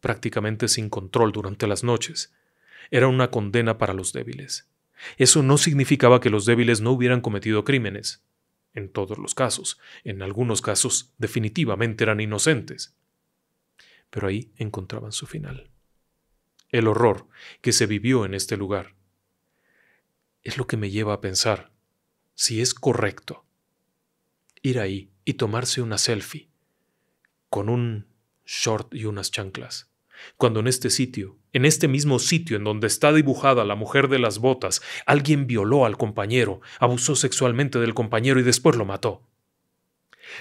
prácticamente sin control durante las noches, era una condena para los débiles. Eso no significaba que los débiles no hubieran cometido crímenes, en todos los casos, en algunos casos definitivamente eran inocentes pero ahí encontraban su final. El horror que se vivió en este lugar es lo que me lleva a pensar si es correcto ir ahí y tomarse una selfie con un short y unas chanclas, cuando en este sitio, en este mismo sitio en donde está dibujada la mujer de las botas, alguien violó al compañero, abusó sexualmente del compañero y después lo mató.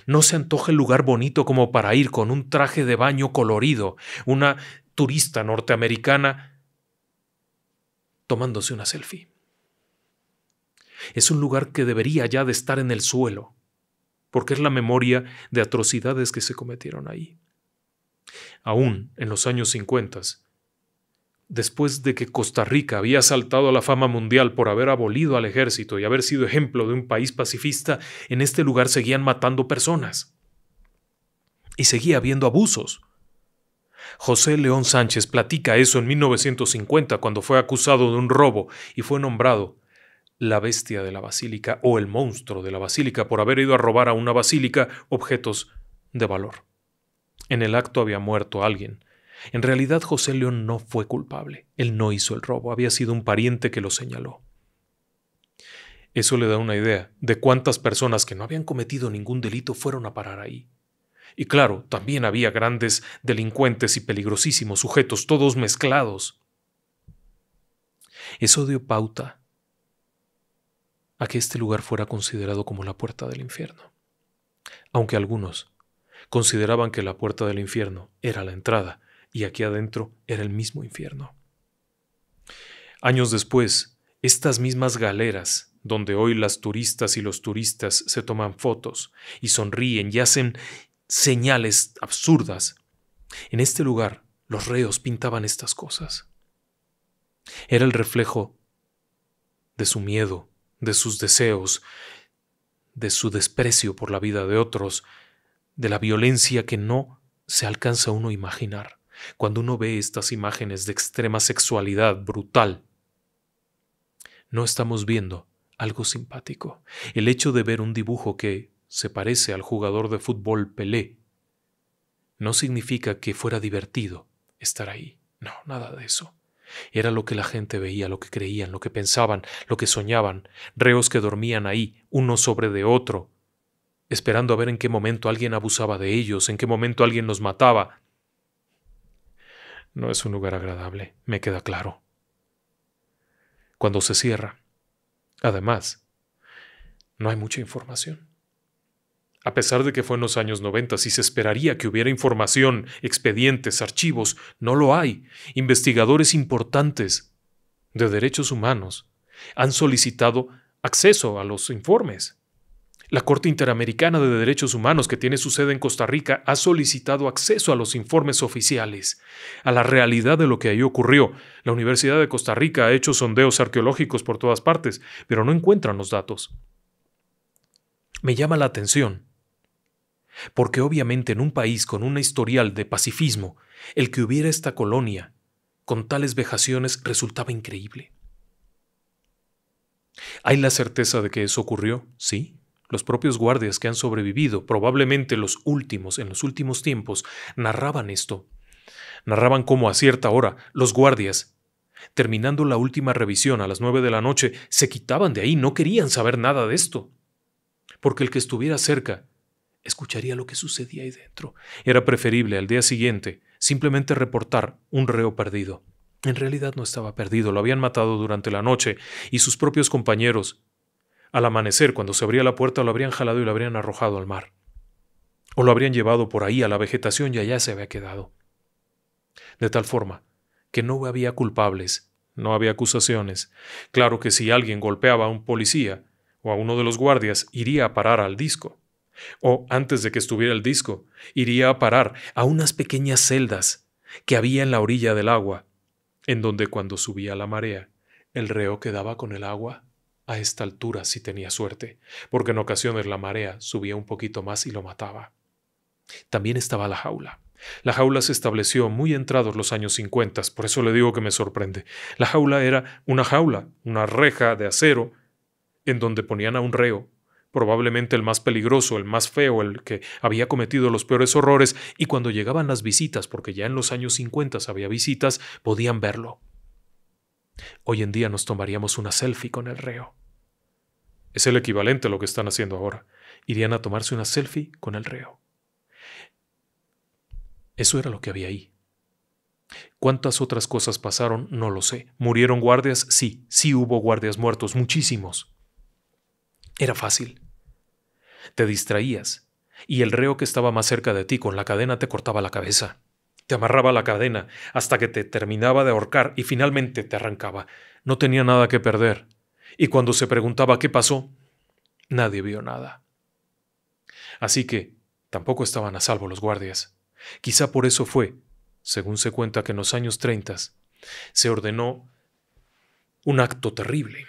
No se antoja el lugar bonito como para ir con un traje de baño colorido, una turista norteamericana tomándose una selfie. Es un lugar que debería ya de estar en el suelo, porque es la memoria de atrocidades que se cometieron ahí. Aún en los años 50, después de que Costa Rica había saltado a la fama mundial por haber abolido al ejército y haber sido ejemplo de un país pacifista, en este lugar seguían matando personas. Y seguía habiendo abusos. José León Sánchez platica eso en 1950 cuando fue acusado de un robo y fue nombrado la bestia de la basílica o el monstruo de la basílica por haber ido a robar a una basílica objetos de valor. En el acto había muerto alguien, en realidad José León no fue culpable, él no hizo el robo, había sido un pariente que lo señaló. Eso le da una idea de cuántas personas que no habían cometido ningún delito fueron a parar ahí. Y claro, también había grandes delincuentes y peligrosísimos sujetos, todos mezclados. Eso dio pauta a que este lugar fuera considerado como la puerta del infierno. Aunque algunos consideraban que la puerta del infierno era la entrada y aquí adentro era el mismo infierno. Años después, estas mismas galeras, donde hoy las turistas y los turistas se toman fotos y sonríen y hacen señales absurdas, en este lugar los reos pintaban estas cosas. Era el reflejo de su miedo, de sus deseos, de su desprecio por la vida de otros, de la violencia que no se alcanza uno imaginar. Cuando uno ve estas imágenes de extrema sexualidad brutal, no estamos viendo algo simpático. El hecho de ver un dibujo que se parece al jugador de fútbol Pelé no significa que fuera divertido estar ahí. No, nada de eso. Era lo que la gente veía, lo que creían, lo que pensaban, lo que soñaban, reos que dormían ahí, uno sobre de otro, esperando a ver en qué momento alguien abusaba de ellos, en qué momento alguien los mataba. No es un lugar agradable, me queda claro. Cuando se cierra, además, no hay mucha información. A pesar de que fue en los años 90 si se esperaría que hubiera información, expedientes, archivos, no lo hay. Investigadores importantes de derechos humanos han solicitado acceso a los informes. La Corte Interamericana de Derechos Humanos, que tiene su sede en Costa Rica, ha solicitado acceso a los informes oficiales, a la realidad de lo que ahí ocurrió. La Universidad de Costa Rica ha hecho sondeos arqueológicos por todas partes, pero no encuentran los datos. Me llama la atención, porque obviamente en un país con un historial de pacifismo, el que hubiera esta colonia con tales vejaciones resultaba increíble. ¿Hay la certeza de que eso ocurrió? Sí. Los propios guardias que han sobrevivido, probablemente los últimos en los últimos tiempos, narraban esto. Narraban cómo a cierta hora los guardias, terminando la última revisión a las nueve de la noche, se quitaban de ahí, no querían saber nada de esto. Porque el que estuviera cerca escucharía lo que sucedía ahí dentro. Era preferible al día siguiente simplemente reportar un reo perdido. En realidad no estaba perdido, lo habían matado durante la noche y sus propios compañeros al amanecer, cuando se abría la puerta, lo habrían jalado y lo habrían arrojado al mar. O lo habrían llevado por ahí a la vegetación y allá se había quedado. De tal forma que no había culpables, no había acusaciones. Claro que si alguien golpeaba a un policía o a uno de los guardias, iría a parar al disco. O antes de que estuviera el disco, iría a parar a unas pequeñas celdas que había en la orilla del agua, en donde cuando subía la marea, el reo quedaba con el agua a esta altura si tenía suerte, porque en ocasiones la marea subía un poquito más y lo mataba. También estaba la jaula. La jaula se estableció muy entrados los años 50, por eso le digo que me sorprende. La jaula era una jaula, una reja de acero, en donde ponían a un reo, probablemente el más peligroso, el más feo, el que había cometido los peores horrores, y cuando llegaban las visitas, porque ya en los años 50 había visitas, podían verlo. Hoy en día nos tomaríamos una selfie con el reo. Es el equivalente a lo que están haciendo ahora. Irían a tomarse una selfie con el reo. Eso era lo que había ahí. ¿Cuántas otras cosas pasaron? No lo sé. ¿Murieron guardias? Sí, sí hubo guardias muertos, muchísimos. Era fácil. Te distraías, y el reo que estaba más cerca de ti con la cadena te cortaba la cabeza. Te amarraba la cadena hasta que te terminaba de ahorcar y finalmente te arrancaba. No tenía nada que perder. Y cuando se preguntaba qué pasó, nadie vio nada. Así que tampoco estaban a salvo los guardias. Quizá por eso fue, según se cuenta que en los años 30 se ordenó un acto terrible.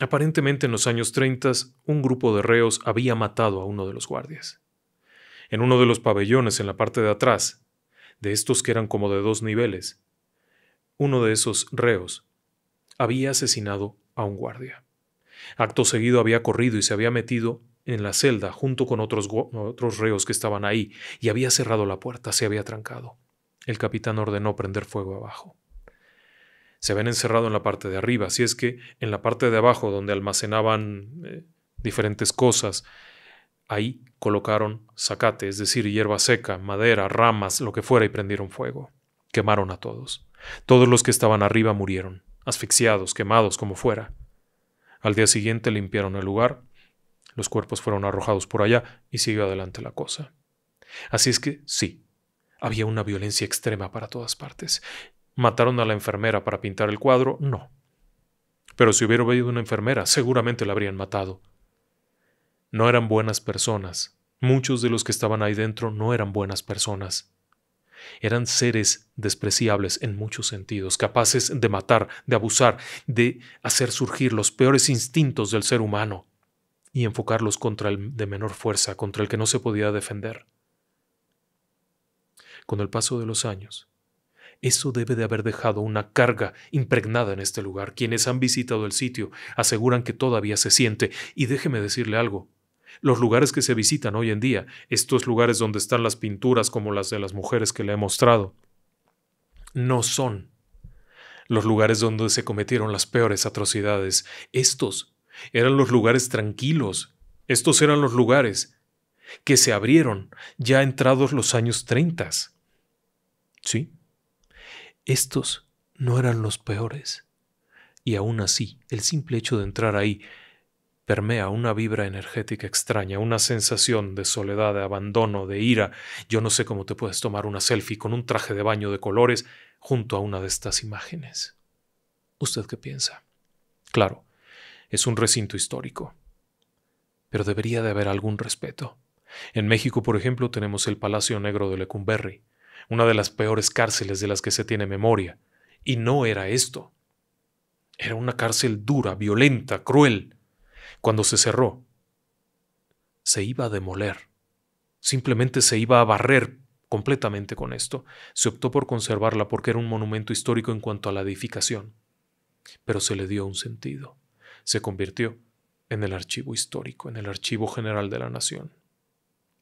Aparentemente en los años 30 un grupo de reos había matado a uno de los guardias. En uno de los pabellones en la parte de atrás de estos que eran como de dos niveles. Uno de esos reos había asesinado a un guardia. Acto seguido había corrido y se había metido en la celda junto con otros, otros reos que estaban ahí y había cerrado la puerta, se había trancado. El capitán ordenó prender fuego abajo. Se habían encerrado en la parte de arriba, así es que en la parte de abajo donde almacenaban eh, diferentes cosas, Ahí colocaron zacate, es decir, hierba seca, madera, ramas, lo que fuera, y prendieron fuego. Quemaron a todos. Todos los que estaban arriba murieron, asfixiados, quemados, como fuera. Al día siguiente limpiaron el lugar, los cuerpos fueron arrojados por allá y siguió adelante la cosa. Así es que sí, había una violencia extrema para todas partes. ¿Mataron a la enfermera para pintar el cuadro? No. Pero si hubiera habido una enfermera, seguramente la habrían matado. No eran buenas personas. Muchos de los que estaban ahí dentro no eran buenas personas. Eran seres despreciables en muchos sentidos, capaces de matar, de abusar, de hacer surgir los peores instintos del ser humano y enfocarlos contra el de menor fuerza, contra el que no se podía defender. Con el paso de los años, eso debe de haber dejado una carga impregnada en este lugar. Quienes han visitado el sitio aseguran que todavía se siente, y déjeme decirle algo, los lugares que se visitan hoy en día, estos lugares donde están las pinturas como las de las mujeres que le he mostrado, no son los lugares donde se cometieron las peores atrocidades. Estos eran los lugares tranquilos, estos eran los lugares que se abrieron ya entrados los años 30. ¿Sí? Estos no eran los peores. Y aún así, el simple hecho de entrar ahí permea una vibra energética extraña, una sensación de soledad, de abandono, de ira. Yo no sé cómo te puedes tomar una selfie con un traje de baño de colores junto a una de estas imágenes. ¿Usted qué piensa? Claro, es un recinto histórico, pero debería de haber algún respeto. En México, por ejemplo, tenemos el Palacio Negro de Lecumberri, una de las peores cárceles de las que se tiene memoria. Y no era esto. Era una cárcel dura, violenta, cruel. Cuando se cerró, se iba a demoler. Simplemente se iba a barrer completamente con esto. Se optó por conservarla porque era un monumento histórico en cuanto a la edificación. Pero se le dio un sentido. Se convirtió en el archivo histórico, en el archivo general de la nación,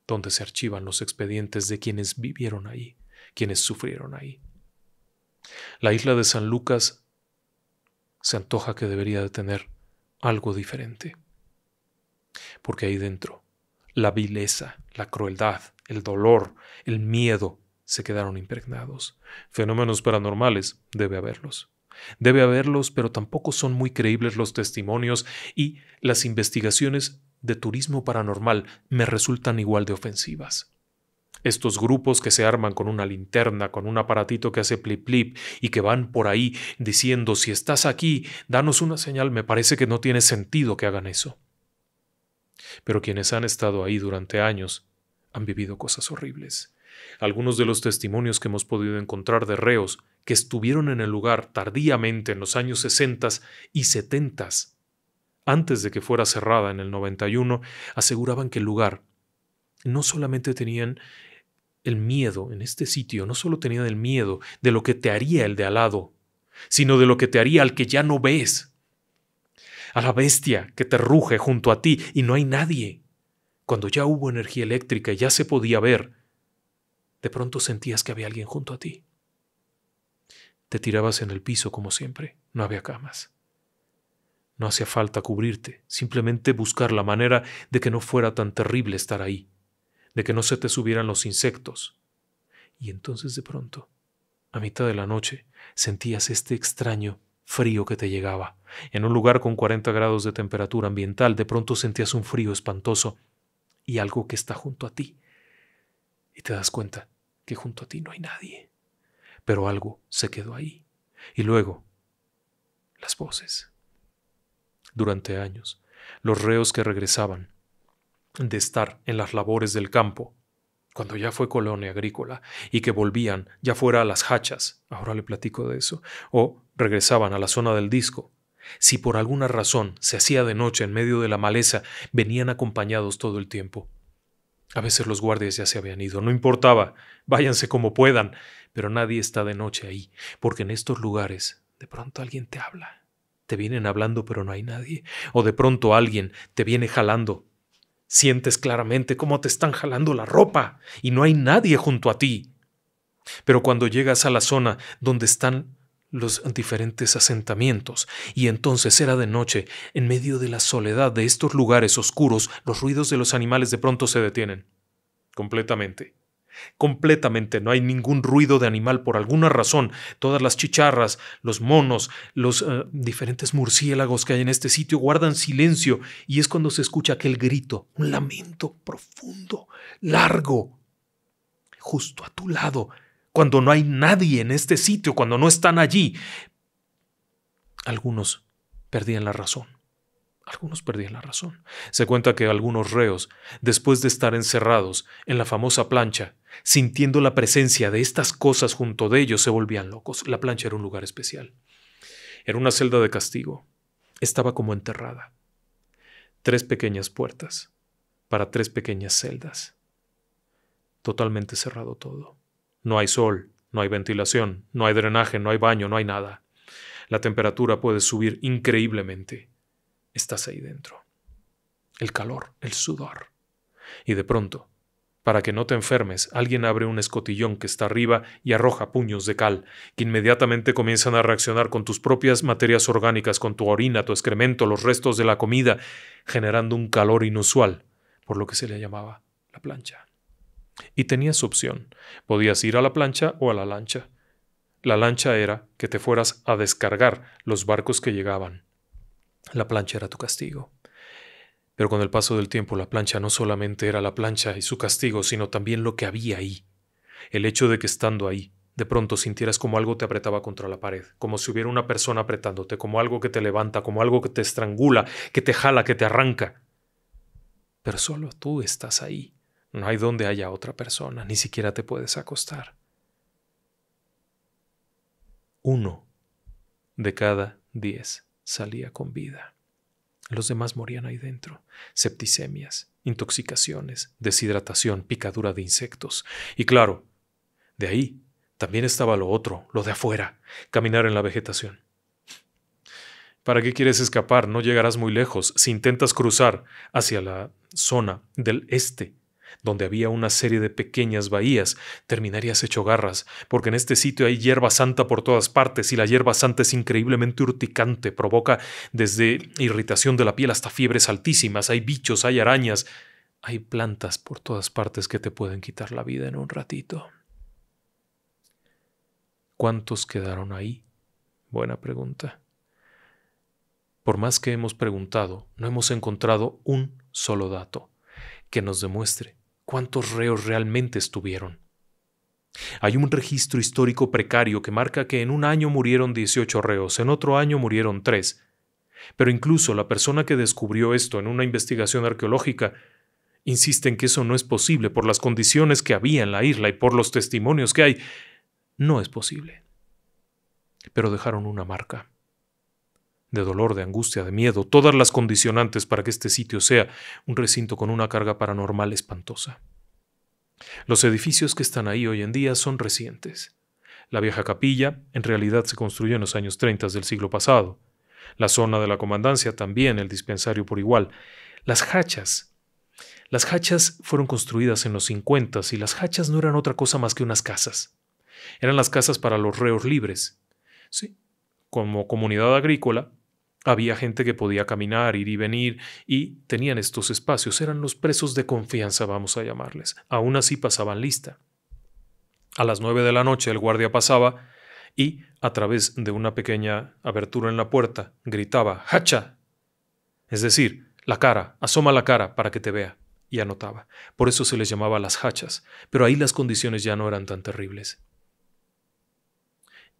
donde se archivan los expedientes de quienes vivieron ahí, quienes sufrieron ahí. La isla de San Lucas se antoja que debería de tener algo diferente. Porque ahí dentro, la vileza, la crueldad, el dolor, el miedo se quedaron impregnados. Fenómenos paranormales debe haberlos. Debe haberlos, pero tampoco son muy creíbles los testimonios y las investigaciones de turismo paranormal me resultan igual de ofensivas. Estos grupos que se arman con una linterna, con un aparatito que hace plip plip y que van por ahí diciendo si estás aquí, danos una señal, me parece que no tiene sentido que hagan eso. Pero quienes han estado ahí durante años han vivido cosas horribles. Algunos de los testimonios que hemos podido encontrar de reos que estuvieron en el lugar tardíamente en los años 60 y 70, antes de que fuera cerrada en el 91, aseguraban que el lugar no solamente tenían el miedo en este sitio, no solo tenían el miedo de lo que te haría el de al lado, sino de lo que te haría al que ya no ves a la bestia que te ruge junto a ti y no hay nadie. Cuando ya hubo energía eléctrica y ya se podía ver, de pronto sentías que había alguien junto a ti. Te tirabas en el piso como siempre, no había camas. No hacía falta cubrirte, simplemente buscar la manera de que no fuera tan terrible estar ahí, de que no se te subieran los insectos. Y entonces de pronto, a mitad de la noche, sentías este extraño frío que te llegaba. En un lugar con 40 grados de temperatura ambiental, de pronto sentías un frío espantoso y algo que está junto a ti. Y te das cuenta que junto a ti no hay nadie. Pero algo se quedó ahí. Y luego, las voces. Durante años, los reos que regresaban de estar en las labores del campo cuando ya fue colonia agrícola, y que volvían, ya fuera a las hachas, ahora le platico de eso, o regresaban a la zona del disco. Si por alguna razón se hacía de noche en medio de la maleza, venían acompañados todo el tiempo. A veces los guardias ya se habían ido, no importaba, váyanse como puedan, pero nadie está de noche ahí, porque en estos lugares de pronto alguien te habla. Te vienen hablando pero no hay nadie, o de pronto alguien te viene jalando Sientes claramente cómo te están jalando la ropa y no hay nadie junto a ti. Pero cuando llegas a la zona donde están los diferentes asentamientos, y entonces era de noche, en medio de la soledad de estos lugares oscuros, los ruidos de los animales de pronto se detienen. Completamente. Completamente, no hay ningún ruido de animal por alguna razón. Todas las chicharras, los monos, los eh, diferentes murciélagos que hay en este sitio guardan silencio y es cuando se escucha aquel grito, un lamento profundo, largo, justo a tu lado, cuando no hay nadie en este sitio, cuando no están allí. Algunos perdían la razón. Algunos perdían la razón. Se cuenta que algunos reos, después de estar encerrados en la famosa plancha, sintiendo la presencia de estas cosas junto de ellos, se volvían locos. La plancha era un lugar especial. Era una celda de castigo. Estaba como enterrada. Tres pequeñas puertas para tres pequeñas celdas. Totalmente cerrado todo. No hay sol, no hay ventilación, no hay drenaje, no hay baño, no hay nada. La temperatura puede subir increíblemente estás ahí dentro. El calor, el sudor. Y de pronto, para que no te enfermes, alguien abre un escotillón que está arriba y arroja puños de cal, que inmediatamente comienzan a reaccionar con tus propias materias orgánicas, con tu orina, tu excremento, los restos de la comida, generando un calor inusual, por lo que se le llamaba la plancha. Y tenías opción, podías ir a la plancha o a la lancha. La lancha era que te fueras a descargar los barcos que llegaban, la plancha era tu castigo. Pero con el paso del tiempo la plancha no solamente era la plancha y su castigo, sino también lo que había ahí. El hecho de que estando ahí, de pronto sintieras como algo te apretaba contra la pared, como si hubiera una persona apretándote, como algo que te levanta, como algo que te estrangula, que te jala, que te arranca. Pero solo tú estás ahí. No hay donde haya otra persona, ni siquiera te puedes acostar. Uno de cada diez salía con vida. Los demás morían ahí dentro. Septicemias, intoxicaciones, deshidratación, picadura de insectos. Y claro, de ahí también estaba lo otro, lo de afuera, caminar en la vegetación. ¿Para qué quieres escapar? No llegarás muy lejos si intentas cruzar hacia la zona del este donde había una serie de pequeñas bahías, terminarías hecho garras, porque en este sitio hay hierba santa por todas partes y la hierba santa es increíblemente urticante, provoca desde irritación de la piel hasta fiebres altísimas, hay bichos, hay arañas, hay plantas por todas partes que te pueden quitar la vida en un ratito. ¿Cuántos quedaron ahí? Buena pregunta. Por más que hemos preguntado, no hemos encontrado un solo dato que nos demuestre cuántos reos realmente estuvieron. Hay un registro histórico precario que marca que en un año murieron 18 reos, en otro año murieron 3. Pero incluso la persona que descubrió esto en una investigación arqueológica insiste en que eso no es posible por las condiciones que había en la isla y por los testimonios que hay. No es posible. Pero dejaron una marca de dolor, de angustia, de miedo, todas las condicionantes para que este sitio sea un recinto con una carga paranormal espantosa. Los edificios que están ahí hoy en día son recientes. La vieja capilla en realidad se construyó en los años 30 del siglo pasado. La zona de la comandancia también, el dispensario por igual. Las hachas. Las hachas fueron construidas en los 50 y las hachas no eran otra cosa más que unas casas. Eran las casas para los reos libres. Sí, como comunidad agrícola, había gente que podía caminar, ir y venir, y tenían estos espacios, eran los presos de confianza, vamos a llamarles. Aún así pasaban lista. A las nueve de la noche el guardia pasaba y, a través de una pequeña abertura en la puerta, gritaba ¡Hacha! Es decir, la cara, asoma la cara para que te vea, y anotaba. Por eso se les llamaba las hachas, pero ahí las condiciones ya no eran tan terribles.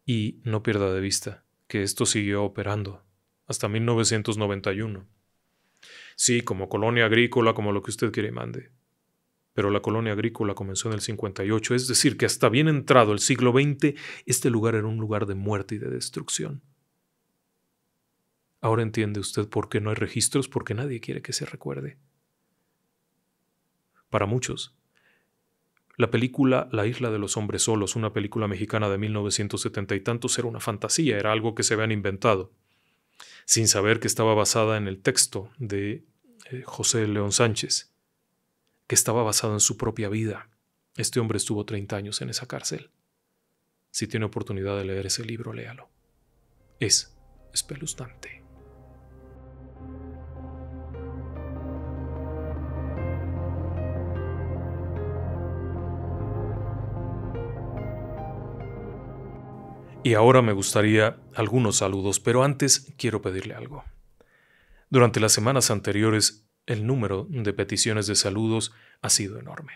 Y no pierda de vista que esto siguió operando hasta 1991. Sí, como colonia agrícola, como lo que usted quiere y mande. Pero la colonia agrícola comenzó en el 58, es decir, que hasta bien entrado el siglo XX, este lugar era un lugar de muerte y de destrucción. Ahora entiende usted por qué no hay registros, porque nadie quiere que se recuerde. Para muchos, la película La isla de los hombres solos, una película mexicana de 1970 y tantos, era una fantasía, era algo que se habían inventado sin saber que estaba basada en el texto de eh, José León Sánchez, que estaba basado en su propia vida. Este hombre estuvo 30 años en esa cárcel. Si tiene oportunidad de leer ese libro, léalo. Es espeluznante. Y ahora me gustaría algunos saludos, pero antes quiero pedirle algo. Durante las semanas anteriores, el número de peticiones de saludos ha sido enorme.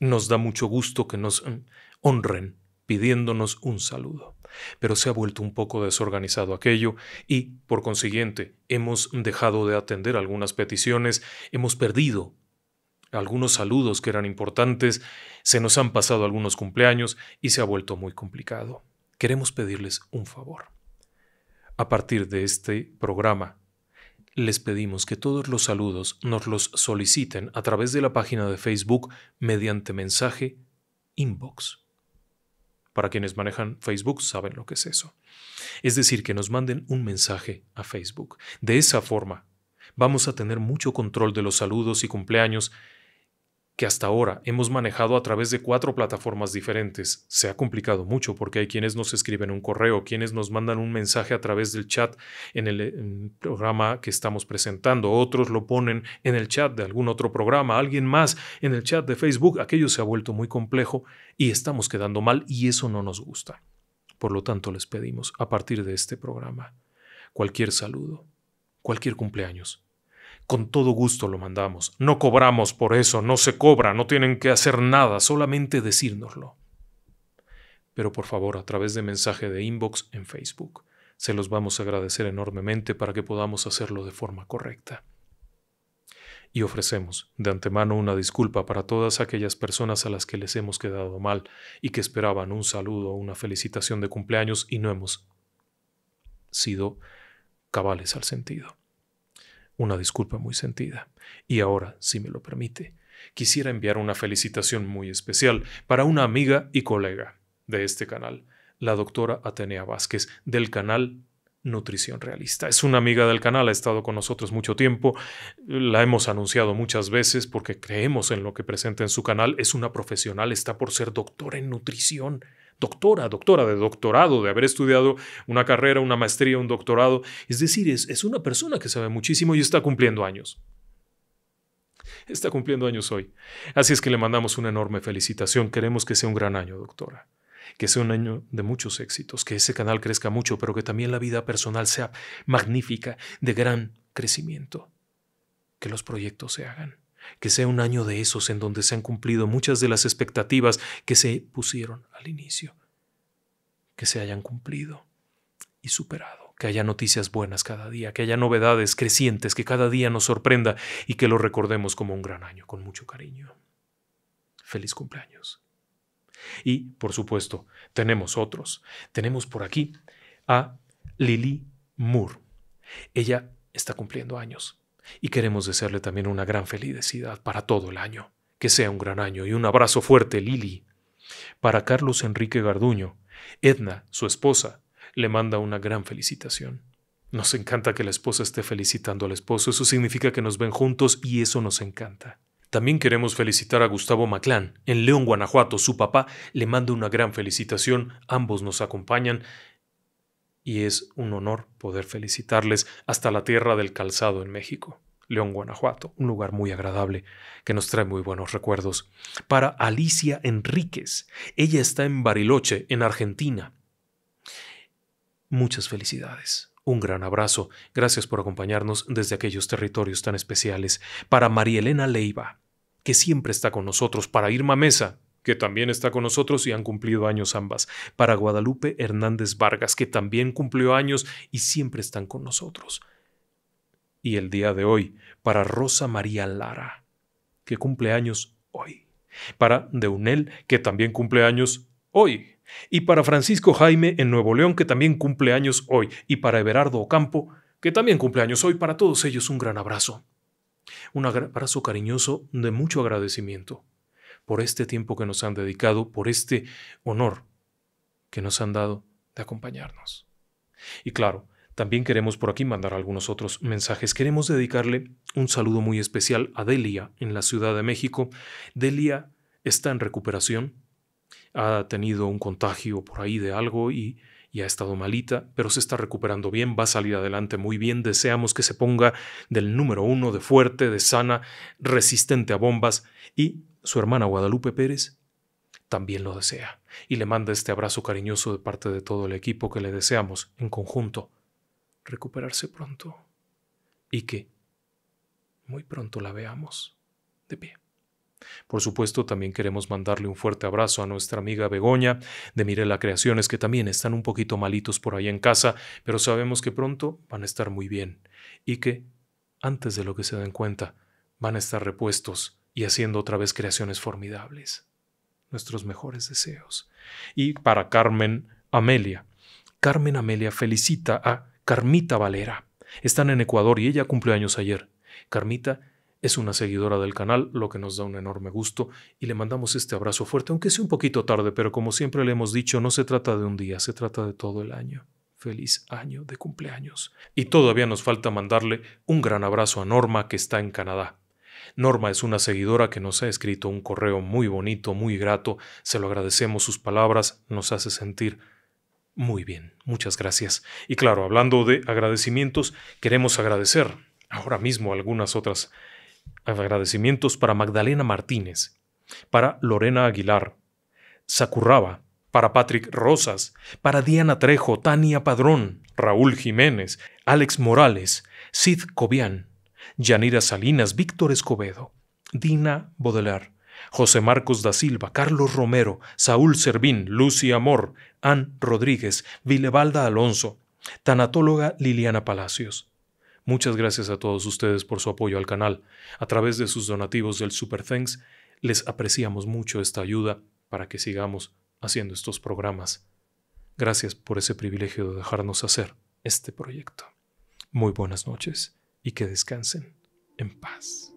Nos da mucho gusto que nos mm, honren pidiéndonos un saludo, pero se ha vuelto un poco desorganizado aquello y, por consiguiente, hemos dejado de atender algunas peticiones, hemos perdido algunos saludos que eran importantes, se nos han pasado algunos cumpleaños y se ha vuelto muy complicado queremos pedirles un favor. A partir de este programa, les pedimos que todos los saludos nos los soliciten a través de la página de Facebook mediante mensaje inbox. Para quienes manejan Facebook saben lo que es eso. Es decir, que nos manden un mensaje a Facebook. De esa forma, vamos a tener mucho control de los saludos y cumpleaños que hasta ahora hemos manejado a través de cuatro plataformas diferentes. Se ha complicado mucho porque hay quienes nos escriben un correo, quienes nos mandan un mensaje a través del chat en el, programa que estamos presentando, otros lo ponen en el chat de algún otro programa, alguien más en el chat de Facebook. Aquello se ha vuelto muy complejo y estamos quedando mal y eso no nos gusta. Por lo tanto, les pedimos, a partir de este programa, cualquier saludo, cualquier cumpleaños, con todo gusto lo mandamos. No cobramos por eso, no se cobra, no tienen que hacer nada, solamente decírnoslo. Pero por favor, a través de mensaje de inbox en Facebook, se los vamos a agradecer enormemente para que podamos hacerlo de forma correcta. Y ofrecemos de antemano una disculpa para todas aquellas personas a las que les hemos quedado mal y que esperaban un saludo o una felicitación de cumpleaños y no hemos sido cabales al sentido. Una disculpa muy sentida. Y ahora, si me lo permite, quisiera enviar una felicitación muy especial para una amiga y colega de este canal, la doctora Atenea Vázquez, del canal Nutrición Realista. Es una amiga del canal, ha estado con nosotros mucho tiempo, la hemos anunciado muchas veces porque creemos en lo que presenta en su canal, es una profesional, está por ser doctora en nutrición doctora, doctora de doctorado, de haber estudiado una carrera, una maestría, un doctorado. Es decir, es, es una persona que sabe muchísimo y está cumpliendo años. Está cumpliendo años hoy. Así es que le mandamos una enorme felicitación. Queremos que sea un gran año, doctora que sea un año de muchos éxitos, que ese canal crezca mucho, pero que también la vida personal sea magnífica, de gran crecimiento, que los proyectos se hagan que sea un año de esos en donde se han cumplido muchas de las expectativas que se pusieron al inicio, que se hayan cumplido y superado, que haya noticias buenas cada día, que haya novedades crecientes, que cada día nos sorprenda y que lo recordemos como un gran año, con mucho cariño. Feliz cumpleaños. Y, por supuesto, tenemos otros. Tenemos por aquí a Lily Moore. Ella está cumpliendo años. Y queremos desearle también una gran felicidad para todo el año. Que sea un gran año y un abrazo fuerte, Lili. Para Carlos Enrique Garduño, Edna, su esposa, le manda una gran felicitación. Nos encanta que la esposa esté felicitando al esposo, eso significa que nos ven juntos y eso nos encanta. También queremos felicitar a Gustavo Maclán. En León, Guanajuato, su papá le manda una gran felicitación, ambos nos acompañan y es un honor poder felicitarles hasta la tierra del calzado en México. León, Guanajuato, un lugar muy agradable que nos trae muy buenos recuerdos. Para Alicia Enríquez, ella está en Bariloche, en Argentina. Muchas felicidades. Un gran abrazo. Gracias por acompañarnos desde aquellos territorios tan especiales. Para Marielena Leiva, que siempre está con nosotros, para Irma Mesa, que también está con nosotros y han cumplido años ambas, para Guadalupe Hernández Vargas, que también cumplió años y siempre están con nosotros. Y el día de hoy, para Rosa María Lara, que cumple años hoy, para Deunel, que también cumple años hoy, y para Francisco Jaime en Nuevo León, que también cumple años hoy, y para Everardo Ocampo, que también cumple años hoy, para todos ellos un gran abrazo. Un abrazo cariñoso de mucho agradecimiento por este tiempo que nos han dedicado, por este honor que nos han dado de acompañarnos. Y claro, también queremos por aquí mandar algunos otros mensajes. Queremos dedicarle un saludo muy especial a Delia en la Ciudad de México. Delia está en recuperación, ha tenido un contagio por ahí de algo y, y, ha estado malita, pero se está recuperando bien, va a salir adelante muy bien. Deseamos que se ponga del número uno, de fuerte, de sana, resistente a bombas y su hermana Guadalupe Pérez también lo desea y le manda este abrazo cariñoso de parte de todo el equipo que le deseamos en conjunto recuperarse pronto y que muy pronto la veamos de pie. Por supuesto, también queremos mandarle un fuerte abrazo a nuestra amiga Begoña de Mirela Creaciones, que también están un poquito malitos por ahí en casa, pero sabemos que pronto van a estar muy bien y que, antes de lo que se den cuenta, van a estar repuestos y haciendo otra vez creaciones formidables. Nuestros mejores deseos. Y para Carmen Amelia. Carmen Amelia felicita a Carmita Valera. Están en Ecuador y ella cumple años ayer. Carmita es una seguidora del canal, lo que nos da un enorme gusto, y le mandamos este abrazo fuerte, aunque sea un poquito tarde, pero como siempre le hemos dicho, no se trata de un día, se trata de todo el año. Feliz año de cumpleaños. Y todavía nos falta mandarle un gran abrazo a Norma que está en Canadá. Norma es una seguidora que nos ha escrito un correo muy bonito, muy grato, se lo agradecemos sus palabras, nos hace sentir muy bien, muchas gracias. Y claro, hablando de agradecimientos, queremos agradecer ahora mismo algunas otras agradecimientos para Magdalena Martínez, para Lorena Aguilar, Sakurraba, para Patrick Rosas, para Diana Trejo, Tania Padrón, Raúl Jiménez, Alex Morales, Sid Cobian, Yanira Salinas, Víctor Escobedo, Dina Baudelaire, José Marcos da Silva, Carlos Romero, Saúl Servín, Lucy Amor, Ann Rodríguez, Vilevalda Alonso, tanatóloga Liliana Palacios. Muchas gracias a todos ustedes por su apoyo al canal. A través de sus donativos del Super Thanks, les apreciamos mucho esta ayuda para que sigamos haciendo estos programas. Gracias por ese privilegio de dejarnos hacer este proyecto. Muy buenas noches y que descansen en paz.